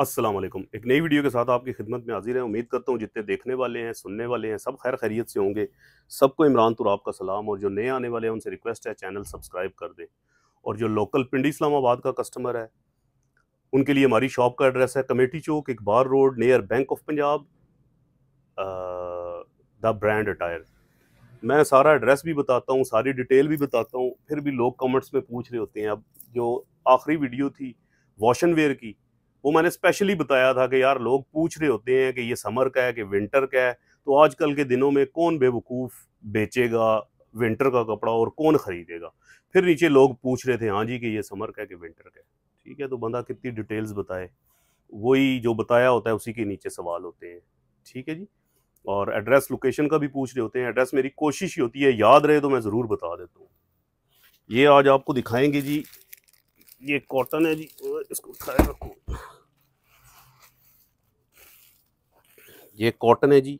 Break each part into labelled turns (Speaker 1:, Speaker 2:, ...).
Speaker 1: अस्सलाम वालेकुम एक नई वीडियो के साथ आपकी खिदमत में हाजिर है उम्मीद करता हूँ जितने देखने वाले हैं सुनने वाले हैं सब खैर खैरियत से होंगे सबको इमरान तुर आपका सलाम और जो नए आने वाले हैं उनसे रिक्वेस्ट है चैनल सब्सक्राइब कर दें और जो लोकल पिंडी इस्लामाबाद का कस्टमर है उनके लिए हमारी शॉप का एड्रेस है committee Chowk Iqbal road near Bank of Punjab the brand attire मैं सारा एड्रेस भी बताता हूँ सारी डिटेल भी बताता हूँ फिर भी लोग कमेंट्स में पूछ रहे होते हैं अब जो आखिरी वीडियो थी वॉशन वेयर की वो मैंने स्पेशली बताया था कि यार लोग पूछ रहे होते हैं कि ये समर का है कि विंटर का है तो आजकल के दिनों में कौन बेवकूफ़ बेचेगा विंटर का कपड़ा और कौन ख़रीदेगा फिर नीचे लोग पूछ रहे थे हाँ जी कि ये समर का है कि विंटर का है ठीक है तो बंदा कितनी डिटेल्स बताए वही जो बताया होता है उसी के नीचे सवाल होते हैं ठीक है जी और एड्रेस लोकेशन का भी पूछ रहे होते हैं एड्रेस मेरी कोशिश ही होती है याद रहे तो मैं ज़रूर बता देता हूँ ये आज आपको दिखाएंगे जी ये कॉटन है जी इसको उठाए रखो ये कॉटन है जी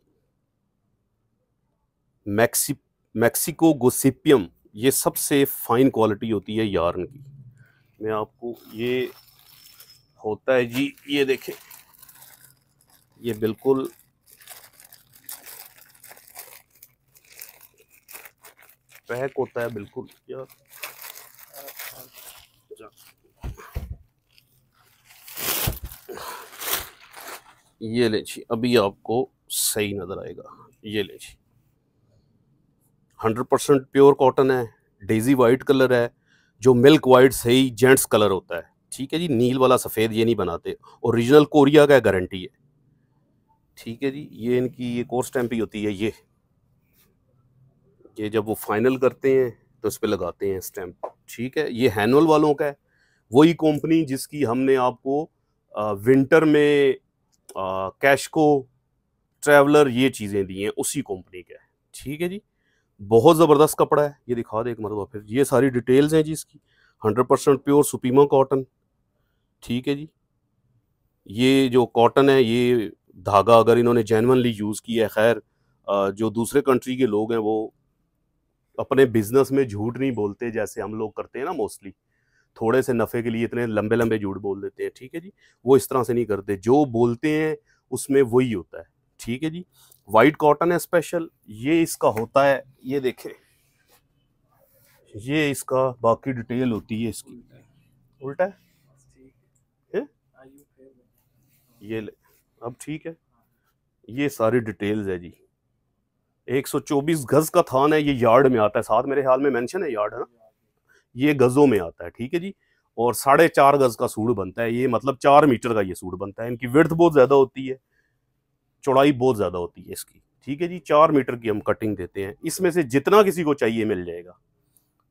Speaker 1: मैक्सी मैक्सिको गोसिपियम ये सबसे फाइन क्वालिटी होती है यार्न की मैं आपको ये होता है जी ये देखें ये बिल्कुल पैक होता है बिल्कुल यार ये ले जी अभी आपको सही नज़र आएगा ये ले जी हंड्रेड परसेंट प्योर कॉटन है डेजी वाइट कलर है जो मिल्क वाइट सही जेंट्स कलर होता है ठीक है जी नील वाला सफ़ेद ये नहीं बनाते ओरिजिनल कोरिया का गारंटी है ठीक है जी ये इनकी ये कोर्स टैम्प ही होती है ये ये जब वो फाइनल करते हैं तो इस पर लगाते हैं स्टैम्प ठीक है ये हैनअल वालों का है वही कंपनी जिसकी हमने आपको विंटर में कैशको ट्रैवलर ये चीज़ें दी हैं उसी कंपनी के ठीक है जी बहुत ज़बरदस्त कपड़ा है ये दिखा दे एक मरतबा फिर ये सारी डिटेल्स हैं जी इसकी hundred percent pure Supima cotton ठीक है जी ये जो कॉटन है ये धागा अगर इन्होंने जेनवनली यूज़ किया है खैर जो दूसरे कंट्री के लोग हैं वो अपने बिजनेस में झूठ नहीं बोलते जैसे हम लोग करते हैं ना मोस्टली थोड़े से नफ़े के लिए इतने लंबे लंबे झूठ बोल देते हैं ठीक है जी वो इस तरह से नहीं करते जो बोलते हैं उसमें वही होता है ठीक है जी वाइट कॉटन है स्पेशल ये इसका होता है ये देखें ये इसका बाकी डिटेल होती है इसकी उल्टा है ये, ये ले अब ठीक है ये सारी डिटेल्स है जी 124 गज का थान है ये यार्ड में आता है साथ मेरे ख्याल में मेंशन है यार्ड है ना ये गज़ों में आता है ठीक है जी और साढ़े चार गज़ का सूट बनता है ये मतलब चार मीटर का ये सूट बनता है इनकी विर्थ बहुत ज़्यादा होती है चौड़ाई बहुत ज़्यादा होती है इसकी ठीक है जी चार मीटर की हम कटिंग देते हैं इसमें से जितना किसी को चाहिए मिल जाएगा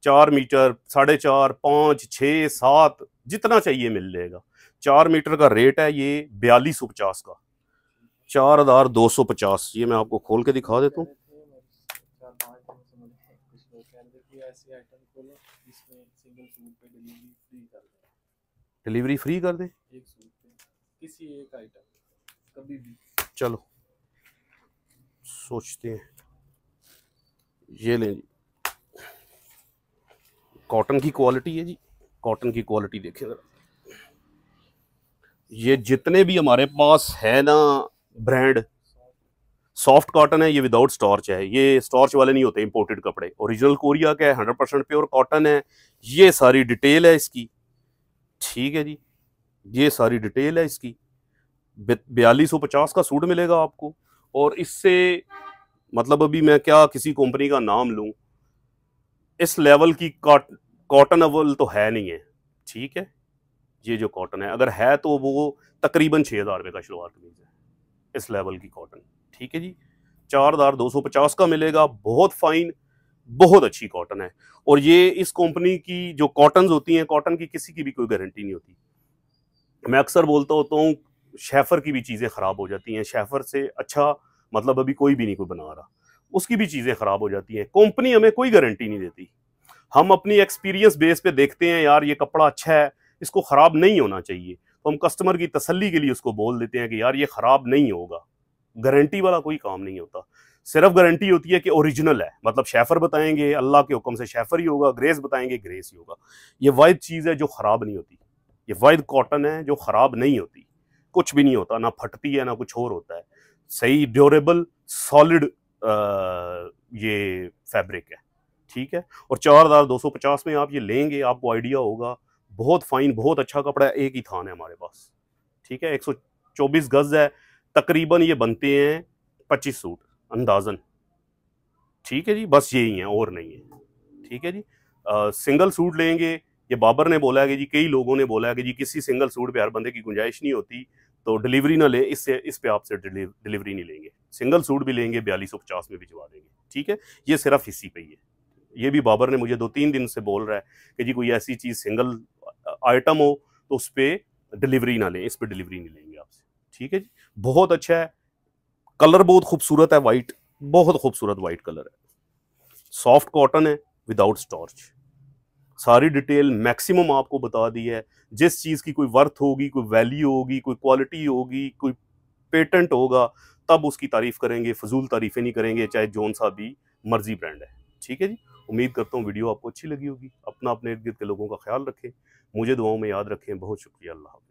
Speaker 1: चार मीटर साढ़े चार पाँच छः सात जितना चाहिए मिल जाएगा चार मीटर का रेट है ये बयालीस सौ पचास का चार हज़ार दो सौ पचास ये मैं आपको खोल के दिखा देता हूँ डिलीवरी फ्री कर दे एक सूट किसी एक आइटम कभी भी चलो सोचते हैं ये ले जी कॉटन की क्वालिटी है जी कॉटन की क्वालिटी देखें ज़रा ये जितने भी हमारे पास है ना ब्रांड सॉफ्ट कॉटन है ये विदाउट स्टॉर्च है ये स्टॉर्च वाले नहीं होते इंपोर्टेड कपड़े ओरिजिनल कोरिया का है हंड्रेड परसेंट प्योर कॉटन है ये सारी डिटेल है इसकी ठीक है जी ये सारी डिटेल है इसकी बयालीस सौ पचास का सूट मिलेगा आपको और इससे मतलब अभी मैं क्या किसी कंपनी का नाम लूँ इस लेवल की कॉटन अवल तो है नहीं है ठीक है ये जो कॉटन है अगर है तो वो तकरीबन छः हज़ार रुपये का शुरुआत मिल जाए इस लेवल की कॉटन ठीक है जी चार हजार दो सौ पचास का मिलेगा बहुत फाइन बहुत अच्छी कॉटन है और ये इस कंपनी की जो कॉटन होती हैं कॉटन की किसी की भी कोई गारंटी नहीं होती मैं अक्सर बोलता होता हूँ शेफर की भी चीज़ें ख़राब हो जाती हैं शेफर से अच्छा मतलब अभी कोई भी नहीं कोई बना रहा उसकी भी चीज़ें ख़राब हो जाती हैं कंपनी हमें कोई गारंटी नहीं देती हम अपनी एक्सपीरियंस बेस पे देखते हैं यार ये कपड़ा अच्छा है इसको ख़राब नहीं होना चाहिए तो हम कस्टमर की तसल्ली के लिए उसको बोल देते हैं कि यार ये ख़राब नहीं होगा गारंटी वाला कोई काम नहीं होता सिर्फ गारंटी होती है कि ओरिजिनल है मतलब शेफर बताएंगे अल्लाह के हुक्म से शेफर ही होगा ग्रेस बताएंगे ग्रेस ही होगा ये वाद चीज़ है जो ख़राब नहीं होती ये वाद कॉटन है जो ख़राब नहीं होती कुछ भी नहीं होता ना फटती है ना कुछ और होता है सही ड्यूरेबल सॉलिड ये फैब्रिक है ठीक है और चार हज़ार दो सौ पचास में आप ये लेंगे आपको आइडिया होगा बहुत फाइन बहुत अच्छा कपड़ा है एक ही थान है हमारे पास ठीक है एक सौ चौबीस गज़ है तकरीबन ये बनते हैं पच्चीस सूट अंदाजन ठीक है जी बस यही है और नहीं है ठीक है जी आ, सिंगल सूट लेंगे ये बाबर ने बोला है कि जी कई लोगों ने बोला है कि जी किसी सिंगल सूट पे हर बंदे की गुंजाइश नहीं होती तो डिलीवरी ना ले इससे इस पे आपसे डिलीवरी नहीं लेंगे सिंगल सूट भी लेंगे बयालीस सौ पचास में भिजवा देंगे ठीक है ये सिर्फ इसी पे ही है ये भी बाबर ने मुझे दो तीन दिन से बोल रहा है कि जी कोई ऐसी चीज़ सिंगल आइटम हो तो उस पर डिलीवरी ना लें इस पर डिलीवरी नहीं लेंगे ठीक है जी बहुत अच्छा है कलर बहुत खूबसूरत है वाइट बहुत खूबसूरत वाइट कलर है सॉफ्ट कॉटन है विदाउट स्टॉर्च सारी डिटेल मैक्सिमम आपको बता दी है जिस चीज़ की कोई वर्थ होगी कोई वैल्यू होगी कोई क्वालिटी होगी कोई पेटेंट होगा तब उसकी तारीफ़ करेंगे फजूल तारीफ़ें नहीं करेंगे चाहे जौन सा भी मर्जी ब्रांड है ठीक है जी उम्मीद करता हूँ वीडियो आपको अच्छी लगी होगी अपना अपने इर्द गिर्द के लोगों का ख्याल रखें मुझे दुआओं में याद रखें बहुत शुक्रिया अल्लाह